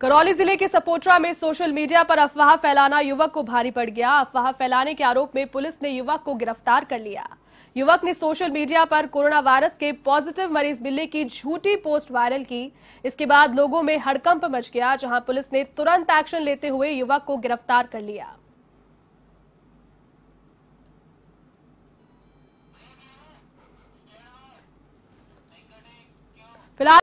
करौली जिले के सपोटरा में सोशल मीडिया पर अफवाह फैलाना युवक को भारी पड़ गया अफवाह फैलाने के आरोप में पुलिस ने युवक को गिरफ्तार कर लिया युवक ने सोशल मीडिया पर कोरोना वायरस के पॉजिटिव मरीज मिलने की झूठी पोस्ट वायरल की इसके बाद लोगों में हड़कंप मच गया जहां पुलिस ने तुरंत एक्शन लेते हुए युवक को गिरफ्तार कर लिया